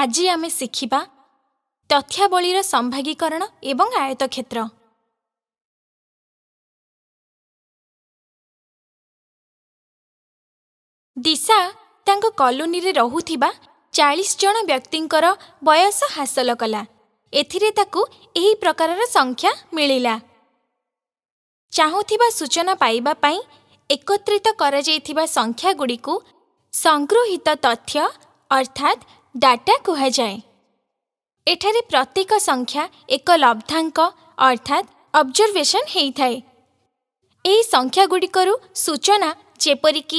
ଆଜି ଆମେ ଶିଖିବା ତଥ୍ୟାବଳୀର ସମ୍ଭାଗୀକରଣ ଏବଂ ଆୟତ କ୍ଷେତ୍ର ଦିଶା ତାଙ୍କ କଲୋନୀରେ ରହୁଥିବା ଚାଳିଶ ଜଣ ବ୍ୟକ୍ତିଙ୍କର ବୟସ ହାସଲ କଲା ଏଥିରେ ତାକୁ ଏହି ପ୍ରକାରର ସଂଖ୍ୟା ମିଳିଲା ଚାହୁଁଥିବା ସୂଚନା ପାଇବା ପାଇଁ ଏକତ୍ରିତ କରାଯାଇଥିବା ସଂଖ୍ୟାଗୁଡ଼ିକୁ ସଂଗୃହୀତ ତଥ୍ୟ ଅର୍ଥାତ୍ डाटा डटा कुरा प्रत्येक संख्या एक लब्धांक अर्थात अर्थात् अब्जर्भेसन है संख्या गुडिक सूचना जपरिक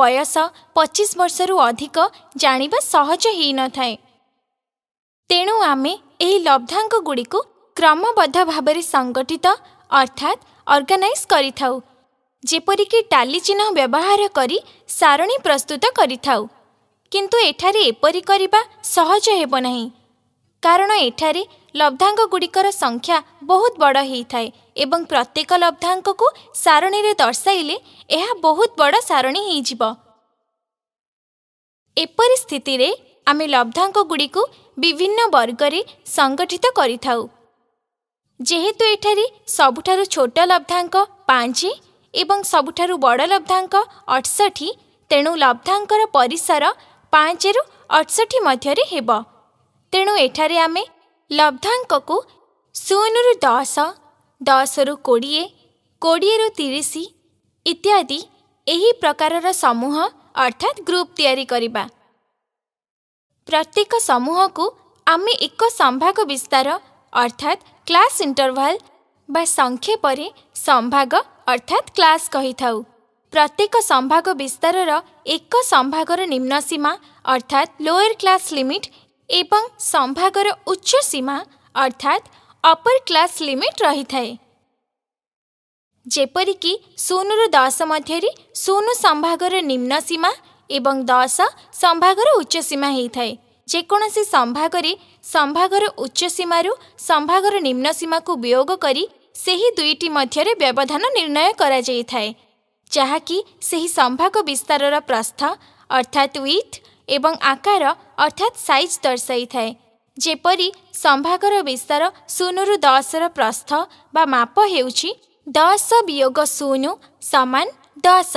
बयस पचिस वर्ष रु अधिक जानिबा सहज हैन थाए तेणु आमे एही लब्धांक लगुडीको क्रमबद्ध संगठित भावी सङ्गठित अर्थात् अर्गानैज टाली चिन्ह व्यवहार करी सारणी प्रस्तुत गरि କିନ୍ତୁ ଏଠାରେ ଏପରି କରିବା ସହଜ ହେବ ନାହିଁ କାରଣ ଏଠାରେ ଗୁଡ଼ିକର ସଂଖ୍ୟା ବହୁତ ବଡ଼ ହୋଇଥାଏ ଏବଂ ପ୍ରତ୍ୟେକ ଲବ୍ଧାଙ୍କକୁ ସାରଣୀରେ ଦର୍ଶାଇଲେ ଏହା ବହୁତ ବଡ଼ ସାରଣୀ ହୋଇଯିବ ଏପରି ସ୍ଥିତିରେ ଆମେ ଗୁଡ଼ିକୁ ବିଭିନ୍ନ ବର୍ଗରେ ସଂଗଠିତ କରିଥାଉ ଯେହେତୁ ଏଠାରେ ସବୁଠାରୁ ଛୋଟ ଲବ୍ଧାଙ୍କ ପାଞ୍ଚ ଏବଂ ସବୁଠାରୁ ବଡ଼ ଲବ୍ଧାଙ୍କ ଅଠଷଠି ତେଣୁ ଲବ୍ଧାଙ୍କର ପରିସର पाँच रु अठसठी मध्य तेणु एठारमे लब्धाकु शून रु दस दस रुडिए कि तिस इत्यादि यही प्रकार समूह अर्थात ग्रुप इयरी प्रत्येक समूह को आमे एक सम्भाग विस्तार अर्थात क्लास इन्टरभे संभाग अर्थात क्लास ପ୍ରତ୍ୟେକ ସମ୍ଭାଗ ବିସ୍ତାରର ଏକ ସମ୍ଭାଗର ନିମ୍ନ ସୀମା ଅର୍ଥାତ୍ ଲୋୟର କ୍ଲାସ୍ ଲିମିଟ୍ ଏବଂ ସମ୍ଭାଗର ଉଚ୍ଚ ସୀମା ଅର୍ଥାତ୍ ଅପର କ୍ଲାସ୍ ଲିମିଟ୍ ରହିଥାଏ ଯେପରିକି ଶୂନରୁ ଦଶ ମଧ୍ୟରେ ଶୂନ ସମ୍ଭାଗର ନିମ୍ନ ସୀମା ଏବଂ ଦଶ ସମ୍ଭାଗର ଉଚ୍ଚ ସୀମା ହୋଇଥାଏ ଯେକୌଣସି ସମ୍ଭାଗରେ ସମ୍ଭାଗର ଉଚ୍ଚ ସୀମାରୁ ସମ୍ଭାଗର ନିମ୍ନ ସୀମାକୁ ବିୟୋଗ କରି ସେହି ଦୁଇଟି ମଧ୍ୟରେ ବ୍ୟବଧାନ ନିର୍ଣ୍ଣୟ କରାଯାଇଥାଏ ଯାହାକି ସେହି ସମ୍ଭାଗ ବିସ୍ତାରର ପ୍ରସ୍ଥ ଅର୍ଥାତ୍ ୱିଥ୍ ଏବଂ ଆକାର ଅର୍ଥାତ୍ ସାଇଜ୍ ଦର୍ଶାଇଥାଏ ଯେପରି ସମ୍ଭାଗର ବିସ୍ତାର ଶୂନରୁ ଦଶର ପ୍ରସ୍ଥ ବା ମାପ ହେଉଛି ଦଶ ବିୟୋଗ ଶୂନ ସମାନ ଦଶ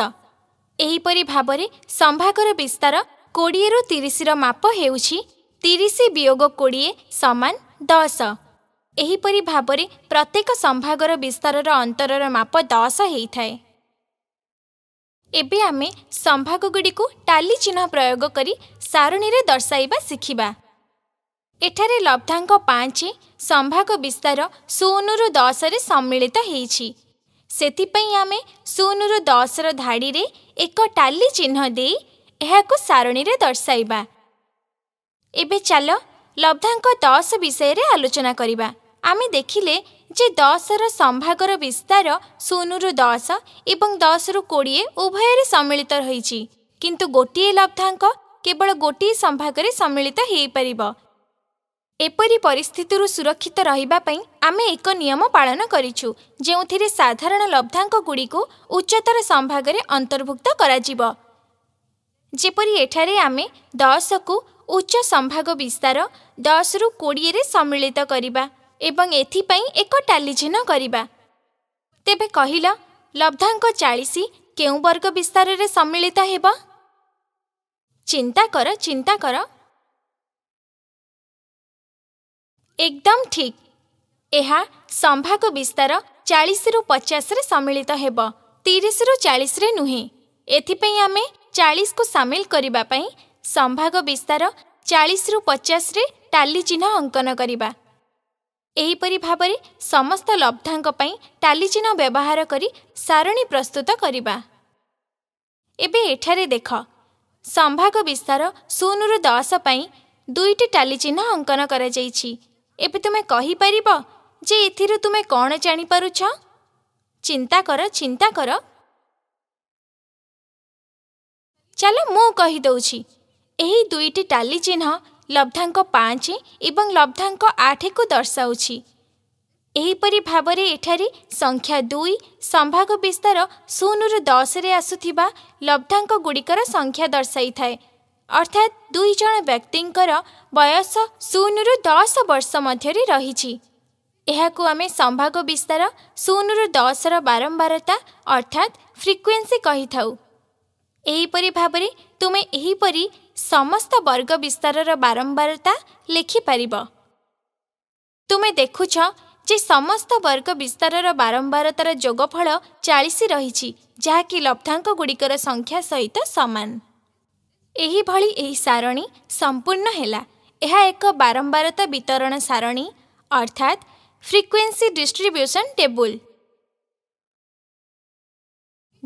ଏହିପରି ଭାବରେ ସମ୍ଭାଗର ବିସ୍ତାର କୋଡ଼ିଏରୁ ତିରିଶର ମାପ ହେଉଛି ତିରିଶ ବିୟୋଗ କୋଡ଼ିଏ ସମାନ ଦଶ ଏହିପରି ଭାବରେ ପ୍ରତ୍ୟେକ ସମ୍ଭାଗର ବିସ୍ତାରର ଅନ୍ତରର ମାପ ଦଶ ହୋଇଥାଏ ଏବେ ଆମେ ସମ୍ଭାଗଗୁଡ଼ିକୁ ଟାଲି ଚିହ୍ନ ପ୍ରୟୋଗ କରି ସାରଣୀରେ ଦର୍ଶାଇବା ଶିଖିବା ଏଠାରେ ଲବ୍ଧାଙ୍କ ପାଞ୍ଚ ସମ୍ଭାଗ ବିସ୍ତାର ଶୂନରୁ ଦଶରେ ସମ୍ମିଳିତ ହେଇଛି ସେଥିପାଇଁ ଆମେ ଶୂନରୁ ଦଶର ଧାଡ଼ିରେ ଏକ ଟାଲି ଚିହ୍ନ ଦେଇ ଏହାକୁ ସାରଣୀରେ ଦର୍ଶାଇବା ଏବେ ଚାଲ ଲବ୍ଧାଙ୍କ ଦଶ ବିଷୟରେ ଆଲୋଚନା କରିବା ଆମେ ଦେଖିଲେ ଯେ ଦଶର ସମ୍ଭାଗର ବିସ୍ତାର ଶୂନରୁ ଦଶ ଏବଂ ଦଶରୁ କୋଡ଼ିଏ ଉଭୟରେ ସମ୍ମିଳିତ ରହିଛି କିନ୍ତୁ ଗୋଟିଏ ଲବ୍ଧାଙ୍କ କେବଳ ଗୋଟିଏ ସମ୍ଭାଗରେ ସମ୍ମିଳିତ ହୋଇପାରିବ ଏପରି ପରିସ୍ଥିତିରୁ ସୁରକ୍ଷିତ ରହିବା ପାଇଁ ଆମେ ଏକ ନିୟମ ପାଳନ କରିଛୁ ଯେଉଁଥିରେ ସାଧାରଣ ଲବ୍ଧାଙ୍କ ଗୁଡ଼ିକୁ ଉଚ୍ଚତର ସମ୍ଭାଗରେ ଅନ୍ତର୍ଭୁକ୍ତ କରାଯିବ ଯେପରି ଏଠାରେ ଆମେ ଦଶକୁ ଉଚ୍ଚ ସମ୍ଭାଗ ବିସ୍ତାର ଦଶରୁ କୋଡ଼ିଏରେ ସମ୍ମିଳିତ କରିବା एक टाचि तेबे कहिल लब्धांक 40 केउ वर्ग विस्तार सम्मिलित चिन्ता चिन्ता एकदम ठीक एहा सम्भाग विस्तार 30 रु 40 रे नुहेँ एथिपई आमे करबा पई सम्भाग विस्तार चाहिस चिन्ह अंकन अङ्कन ଏହିପରି ଭାବରେ ସମସ୍ତ ଲବ୍ଧାଙ୍କ ପାଇଁ ଟାଲିଚିହ୍ନ ବ୍ୟବହାର କରି ସାରଣୀ ପ୍ରସ୍ତୁତ କରିବା ଏବେ ଏଠାରେ ଦେଖ ସମ୍ଭାଗ ବିସ୍ତାର ଶୂନରୁ ଦଶ ପାଇଁ ଦୁଇଟି ଟାଲି ଚିହ୍ନ ଅଙ୍କନ କରାଯାଇଛି ଏବେ ତୁମେ କହିପାରିବ ଯେ ଏଥିରୁ ତୁମେ କ'ଣ ଜାଣିପାରୁଛ ଚିନ୍ତା କର ଚିନ୍ତା କର ଚାଲ ମୁଁ କହିଦେଉଛି ଏହି ଦୁଇଟି ଟାଲି ଚିହ୍ନ लब्धाङ पाँच ए लभाङ्क आठ एहिपरी भाबरे एठारी संख्या दुई विस्तार शून रु दस आसु गुडिकर संख्या अर्थात दुई दुईजना व्यक्तिको बयस शून रु दस वर्ष मध्ये विस्तार शून रु दस र बारम्बारता अर्थात् भाबरे भावी त ସମସ୍ତ ବର୍ଗ ବିସ୍ତାରର ବାରମ୍ବାରତା ଲେଖିପାରିବ ତୁମେ ଦେଖୁଛ ଯେ ସମସ୍ତ ବର୍ଗ ବିସ୍ତାରର ବାରମ୍ବାରତାର ଯୋଗଫଳ ଚାଳିଶ ରହିଛି ଯାହାକି ଲବ୍ଧାଙ୍କଗୁଡ଼ିକର ସଂଖ୍ୟା ସହିତ ସମାନ ଏହିଭଳି ଏହି ସାରଣୀ ସମ୍ପୂର୍ଣ୍ଣ ହେଲା ଏହା ଏକ ବାରମ୍ବାରତା ବିତରଣ ସାରଣୀ ଅର୍ଥାତ୍ ଫ୍ରିକ୍ୱେନ୍ସି ଡିଷ୍ଟ୍ରିବ୍ୟୁସନ୍ ଟେବୁଲ୍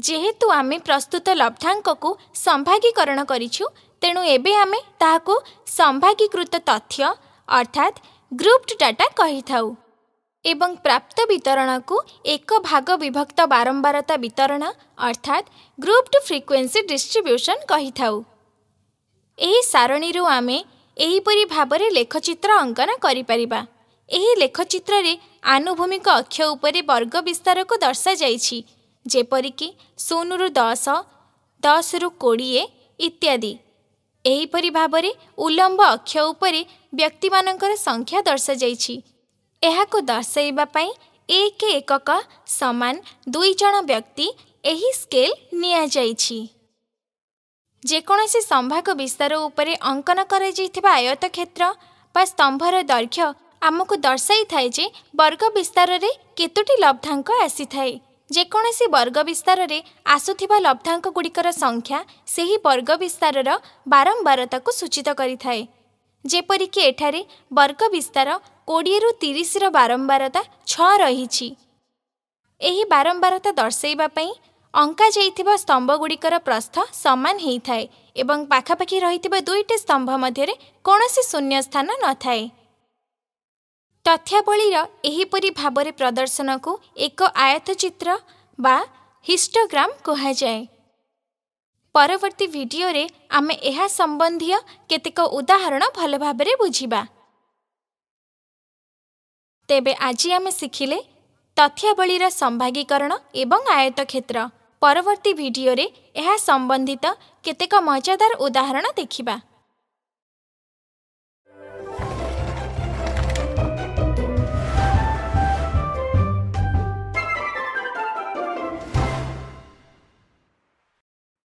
ଯେହେତୁ ଆମେ ପ୍ରସ୍ତୁତ ଲବ୍ଧାଙ୍କକୁ ସମ୍ଭାଗୀକରଣ କରିଛୁ ତେଣୁ ଏବେ ଆମେ ତାହାକୁ ସମ୍ଭାଗୀକୃତ ତଥ୍ୟ ଅର୍ଥାତ୍ ଗ୍ରୁପ୍ଡ ଡାଟା କହିଥାଉ ଏବଂ ପ୍ରାପ୍ତ ବିତରଣକୁ ଏକ ଭାଗ ବିଭକ୍ତ ବାରମ୍ବାରତା ବିତରଣ ଅର୍ଥାତ୍ ଗ୍ରୁପ୍ଡ ଫ୍ରିକ୍ୱେନ୍ସି ଡିଷ୍ଟ୍ରିବ୍ୟୁସନ୍ କହିଥାଉ ଏହି ସାରଣୀରୁ ଆମେ ଏହିପରି ଭାବରେ ଲେଖଚିତ୍ର ଅଙ୍କନ କରିପାରିବା ଏହି ଲେଖଚିତ୍ରରେ ଆନୁଭୂମିକ ଅକ୍ଷ ଉପରେ ବର୍ଗ ବିସ୍ତାରକୁ ଦର୍ଶାଯାଇଛି ଯେପରିକି ଶୂନରୁ ଦଶ ଦଶରୁ କୋଡ଼ିଏ ଇତ୍ୟାଦି ଏହିପରି ଭାବରେ ଉଲମ୍ବ ଅକ୍ଷ ଉପରେ ବ୍ୟକ୍ତିମାନଙ୍କର ସଂଖ୍ୟା ଦର୍ଶାଯାଇଛି ଏହାକୁ ଦର୍ଶାଇବା ପାଇଁ ଏକ ଏକକ ସମାନ ଦୁଇ ଜଣ ବ୍ୟକ୍ତି ଏହି ସ୍କେଲ ନିଆଯାଇଛି ଯେକୌଣସି ସମ୍ଭାଗ ବିସ୍ତାର ଉପରେ ଅଙ୍କନ କରାଯାଇଥିବା କ୍ଷେତ୍ର ବା ସ୍ତମ୍ଭର ଦୈର୍ଘ୍ୟ ଆମକୁ ଦର୍ଶାଇଥାଏ ଯେ ବର୍ଗ ବିସ୍ତାରରେ କେତୋଟି ଲବ୍ଧାଙ୍କ ଆସିଥାଏ ଯେକୌଣସି ବର୍ଗ ବିସ୍ତାରରେ ଆସୁଥିବା ଗୁଡ଼ିକର ସଂଖ୍ୟା ସେହି ବର୍ଗ ବିସ୍ତାରର ବାରମ୍ବାରତାକୁ ସୂଚିତ କରିଥାଏ ଯେପରିକି ଏଠାରେ ବର୍ଗ ବିସ୍ତାର କୋଡ଼ିଏରୁ ତିରିଶର ବାରମ୍ବାରତା ଛଅ ରହିଛି ଏହି ବାରମ୍ବାରତା ଦର୍ଶାଇବା ପାଇଁ ଅଙ୍କାଯାଇଥିବା ସ୍ତମ୍ଭଗୁଡ଼ିକର ପ୍ରସ୍ଥ ସମାନ ହୋଇଥାଏ ଏବଂ ପାଖାପାଖି ରହିଥିବା ଦୁଇଟି ସ୍ତମ୍ଭ ମଧ୍ୟରେ କୌଣସି ଶୂନ୍ୟ ସ୍ଥାନ ନଥାଏ ତଥ୍ୟାବଳୀର ଏହିପରି ଭାବରେ ପ୍ରଦର୍ଶନକୁ ଏକ ଚିତ୍ର ବା ହିଷ୍ଟୋଗ୍ରାମ କୁହାଯାଏ ପରବର୍ତ୍ତୀ ଭିଡ଼ିଓରେ ଆମେ ଏହା ସମ୍ବନ୍ଧୀୟ କେତେକ ଉଦାହରଣ ଭଲ ଭାବରେ ବୁଝିବା ତେବେ ଆଜି ଆମେ ଶିଖିଲେ ତଥ୍ୟାବଳୀର ସମ୍ଭାଗୀକରଣ ଏବଂ ଆୟତ କ୍ଷେତ୍ର ପରବର୍ତ୍ତୀ ଭିଡ଼ିଓରେ ଏହା ସମ୍ବନ୍ଧିତ କେତେକ ମଜାଦାର ଉଦାହରଣ ଦେଖିବା